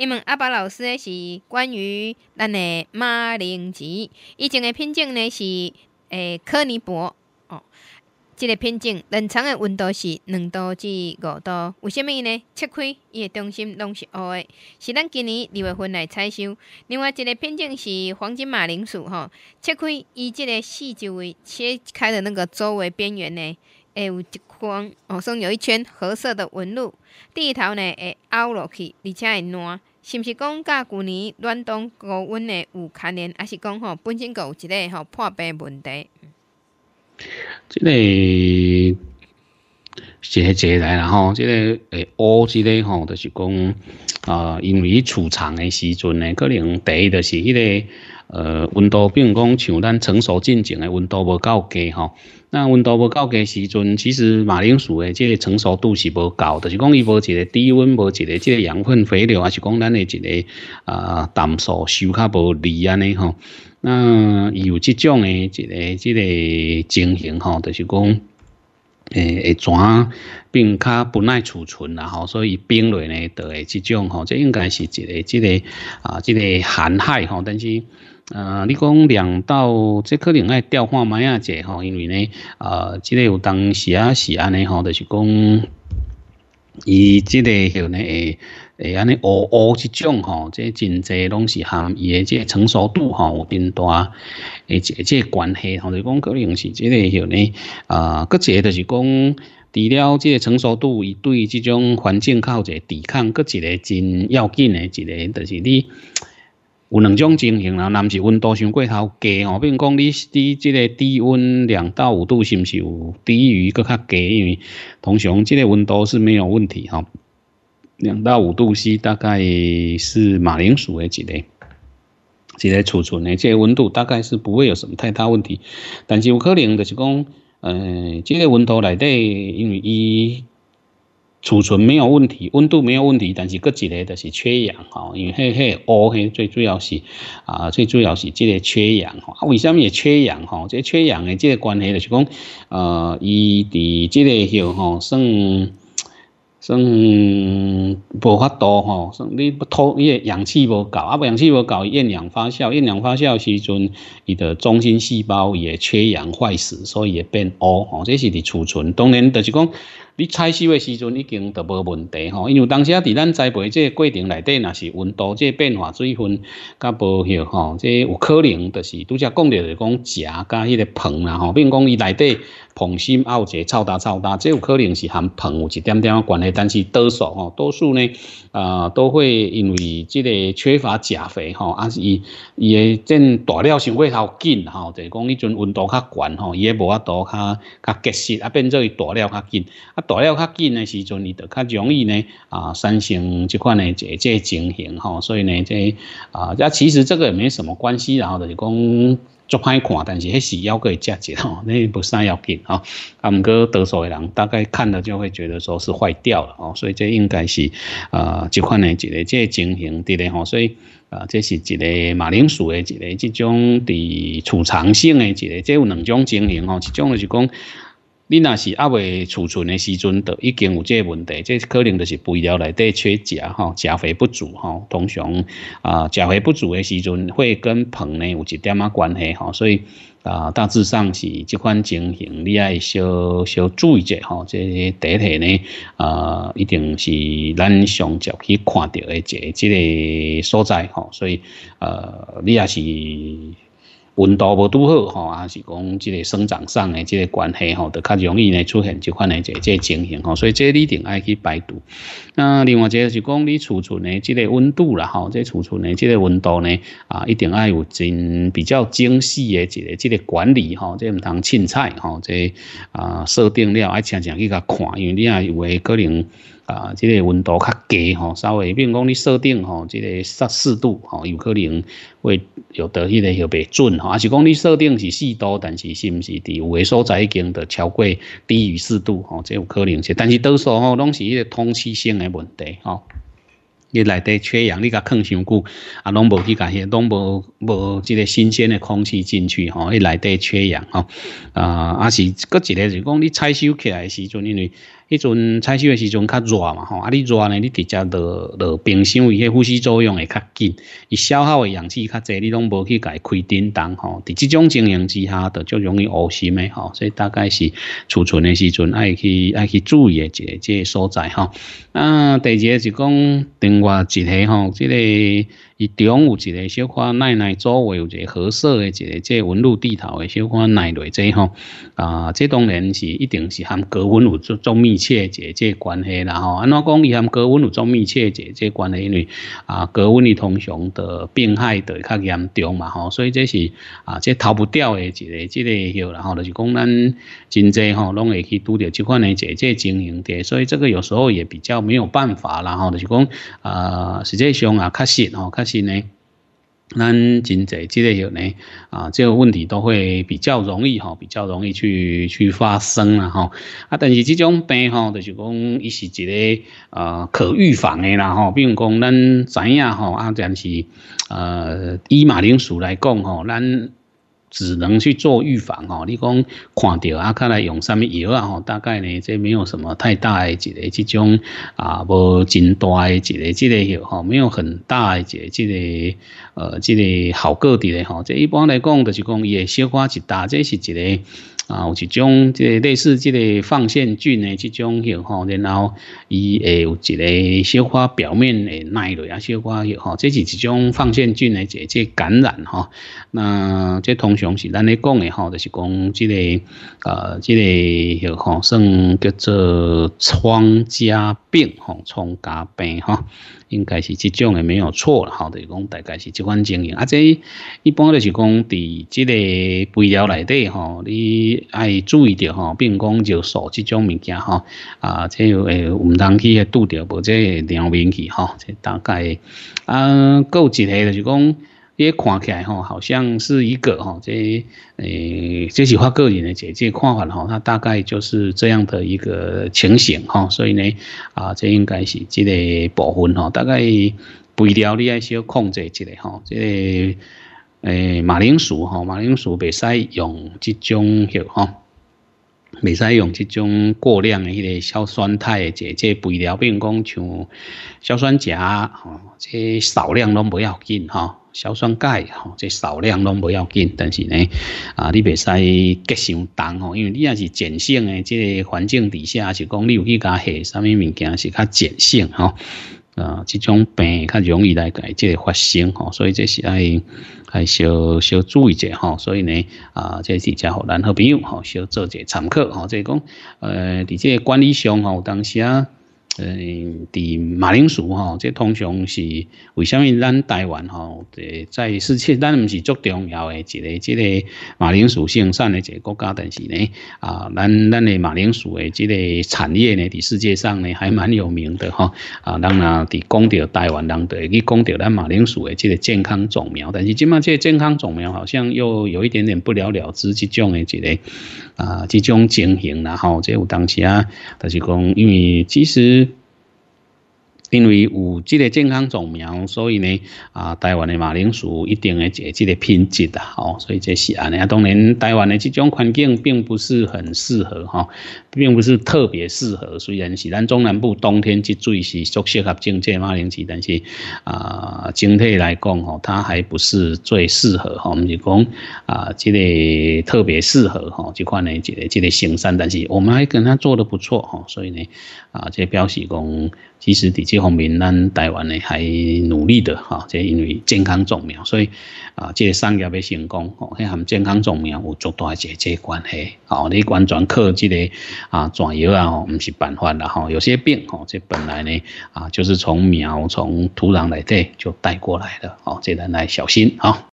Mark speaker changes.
Speaker 1: 伊问阿伯老师的是关于咱的马铃薯，以前的品种呢是诶科尼伯哦，即个品种，冷藏的温度是两度至五度。为什物呢？切开伊的中心拢是黑诶，是咱今年二月份来采收。另外一个品种是黄金马铃薯吼，切开伊即个四周围切开的那个周围边缘呢，诶有一圈哦，算有一圈褐色的纹路，第一头呢会凹落去，而且会烂。是毋是讲甲旧年暖冬高温诶有牵连，还是讲吼本身有一个吼破病问题？即个一个来啦吼，即个诶乌即个吼，就是讲啊，因为储藏诶时阵呢，可能第一就是迄个呃温度，并讲像咱成熟进程诶温度无够低吼。那温度无够低时阵，其实马铃薯的这个成熟度是无够，就是讲伊无一个低温，无一个这个养分肥料，还是讲咱的一个啊氮素收较无利安尼吼。那有这种的这个这个情形吼，就是讲诶转并卡不耐储存啦吼，所以冰类呢，会这种吼，这应该是一个这个啊这个寒害吼，但是。呃，你讲两道，即可能爱调换买啊者吼，因为呢，呃，即个有当时啊是安尼吼，就是讲，伊即个叫呢，诶，安尼乌乌即种吼，即真侪拢是含伊诶即成熟度吼有变大，诶，即即关系吼，就讲可能是即个叫呢，啊，佫一个就是讲，除了即个成熟度，伊对即种环境靠者抵抗，佫一个真要紧诶，一个就是你。有两种情形，然后，是温度伤过头低哦，比如讲你你这个低温两到五度，是不是有低于搁较低？因为通常这个温度是没有问题吼。两到五度是大概是马铃薯诶一个，一个储存诶，即个温度大概是不会有什么太大问题，但是有可能就是讲，嗯，即个温度内底，因为伊。储存没有问题，温度没有问题，但是个几个的是缺氧哈，因为嘿嘿黑，最主要是啊，最主要是这个缺氧哈。为什么也缺氧吼？这缺氧的这个关系就是讲，呃，伊伫这个叫吼，算算无法多吼，算你不透，你氧气无够啊，氧气无够厌氧发酵，厌氧发酵时阵，伊的中心细胞也缺氧坏死，所以也变黑吼。这是伫储存，当然就是讲。你采收嘅时阵已经都无问题吼，因为当时啊，伫咱栽培即个过程内底，那是温度即变化水分甲无效吼，即有可能就是拄则讲着是讲食甲迄个硼啦吼，并讲伊内底硼锌也有一个臭大超大，即有可能是含硼有一点点关嘅，但是多数吼，多数呢，呃，都会因为即个缺乏钾肥吼，啊是伊伊个正大料上会较紧吼，就是讲迄阵温度较悬吼，伊也无法度较较结实啊，变做伊大料较紧啊。大了较紧的时阵，伊就较容易呢啊，产生即款的一个即情形吼。所以呢，即啊，这其实这个也没什么关系，然后就是讲足歹看，但是迄时要可以解决吼。那不啥要紧吼。啊，毋过多数的人大概看了就会觉得说是坏掉了哦，所以这应该是呃，即款的一个即情形伫咧吼。所以啊，这是一个马铃薯的一个即种的储藏性的一个，即有两种情形哦，一种就是讲。你若是还未储存的时阵，就已经有这问题，这可能就是肥料内底缺钾哈，钾肥不足哈。通常啊，钾肥不足的时阵会跟硼呢有一点啊关系哈，所以啊，大致上是这款情形，你爱小小注意者吼，这些地体呢啊，一定是咱上脚去看到的这这个所在吼，所以呃，你也是。温度无拄好吼，还是讲即个生长上的即个关系吼，就较容易呢出现即款诶即个即情形吼，所以即你一定爱去排毒。那另外一个就讲你储存诶即个温度啦吼，即储存诶即个温度呢啊，一定爱有精比较精细诶一个即个管理吼，即毋通凊彩吼，即啊设定了爱常常去甲看，因为你也有可能。啊，这个温度较低吼，稍微，比如讲你设定吼，这个十四度吼，有可能会又得迄个又袂准吼，还是讲你设定是四度，但是是毋是伫有诶所在已经着超过低于四度吼，这有可能是，但是多数吼拢是迄个通气性诶问题吼，你内底缺氧，你甲困伤久啊，拢无去甲些，拢无无即个新鲜的空气进去吼，你内底缺氧吼，啊，啊是搁一个，是讲你采收起来时阵因为。迄阵采收诶时阵较热嘛吼，啊你热呢，你直接落落冰箱，伊迄呼吸作用会较紧，伊消耗诶氧气较侪，你拢无去家开电灯吼。伫即种情形之下的就容易恶湿诶吼，所以大概是储存诶时阵爱去爱去注意诶一个即个所在吼。啊，第二个是讲另外一个吼，即个伊中有一个小可奶奶周围有一个合适的一个即纹路地头的小可耐耐济吼。啊，这当然是一定是含高温有做做密。密切姐姐关系啦吼，安怎讲？伊含高温有种密切姐姐关系，因为啊，高温伊通常的病害得较严重嘛吼，所以这是啊，这逃不掉的一个、一个许，然后就是讲咱真侪吼，拢会去拄着即款的姐姐情形的，所以这个有时候也比较没有办法啦吼，就是讲啊，实际上啊，确实吼，确实呢。咱真侪即个有呢，啊，这个问题都会比较容易吼，比较容易去去发生了吼啊，但是即种病吼，就是讲，伊是一个呃可预防的啦吼，比如讲，咱知影吼，啊，但是呃，以马铃薯来讲吼，咱。只能去做预防哦。你讲看到啊，看来用什么药啊？哦，大概呢，这没有什么太大的一个这种啊，无真大一个这个药哈，没有很大的一个这个呃，这个好个体嘞哈。这一般来讲，就是讲也小化一大，这是一个。啊，有一种即类似即个放线菌诶，即种吼，然后伊会有一个小花表面诶耐落啊，小块吼，即是一种放线菌诶，即即感染吼。那即通常是咱咧讲诶吼，就是讲即个，呃，即个吼，算叫做疮痂病吼，疮痂病哈，应该是即种诶没有错了吼，就是讲大概是即款情形。啊，即一般就是讲伫即个肥料内底吼，你。爱注意着吼，并讲就数这种物件吼啊，即有诶唔当去诶拄着，无即撩面去吼，即大概啊，够一个就是讲伊看起来吼，好像是一个吼，即诶，这是我个人诶一个看法吼，那大概就是这样的一个情形吼，所以呢啊，这应该是这个部分吼，大概肥料你爱小控制一下吼，即。诶，马铃薯吼，马铃薯袂使用即种药吼，袂使用即种过量的迄个硝酸诶，即即肥料，比如讲像硝酸钾吼，即少量拢不要紧吼，硝酸钙吼，即少量拢不要紧，但是呢，啊，你袂使隔伤重吼，因为你若是碱性的，即个环境底下，就讲你有去甲下，啥物物件是较碱性吼。啊，这种病较容易来改这发生吼，所以这是爱爱小小注意者吼，所以呢啊，这是才互咱好朋友吼小做者参考吼，就是讲呃，伫这管理上吼，有当时。啊。嗯，马铃薯吼，即通常是为什么？咱台湾即在世界咱毋是最重要的一个、一个马铃薯生产的一个国家，但是呢，啊，咱咱的马铃薯的这个产业呢，在世界上呢还蛮有名的哈。啊，咱啊伫讲着台湾，咱会去讲着咱马铃薯的这个健康种苗，但是今即这健康种苗好像又有一点点不了了之，这种的这个啊，这种情形啦吼，这有当时啊，就是讲，因为其实。因为有这个健康种苗，所以呢，啊，台湾的马铃薯一定的这这个品质啊，哦，所以这是安尼啊。当然，台湾的这种环境并不是很适合哈，并不是特别适合。虽然是，咱中南部冬天即最是足适合种个马铃薯，但是啊，整体来讲吼，它还不是最适合吼，们就讲啊，即个特别适合吼，这款的即个即个形散，但是我们还跟它做得不错吼，所以呢，啊，即表示讲，其实的即。方面，咱台湾呢还努力的哈，这因为健康种苗，所以啊，这产业的成功哦，跟健康种苗有诸大还是这关系。哦，你完全靠这个啊转药啊，唔是办法了哈。有些病哦，即本来呢啊，就是从苗从土壤来带就带过来了。哦，这咱来小心啊。